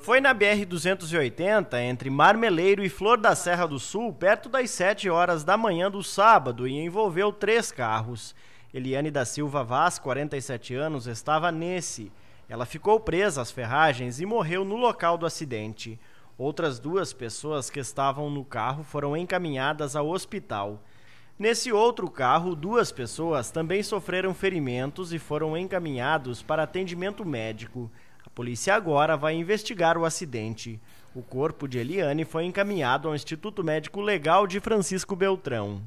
Foi na BR-280, entre Marmeleiro e Flor da Serra do Sul, perto das 7 horas da manhã do sábado e envolveu três carros. Eliane da Silva Vaz, 47 anos, estava nesse. Ela ficou presa às ferragens e morreu no local do acidente. Outras duas pessoas que estavam no carro foram encaminhadas ao hospital. Nesse outro carro, duas pessoas também sofreram ferimentos e foram encaminhados para atendimento médico polícia agora vai investigar o acidente. O corpo de Eliane foi encaminhado ao Instituto Médico Legal de Francisco Beltrão.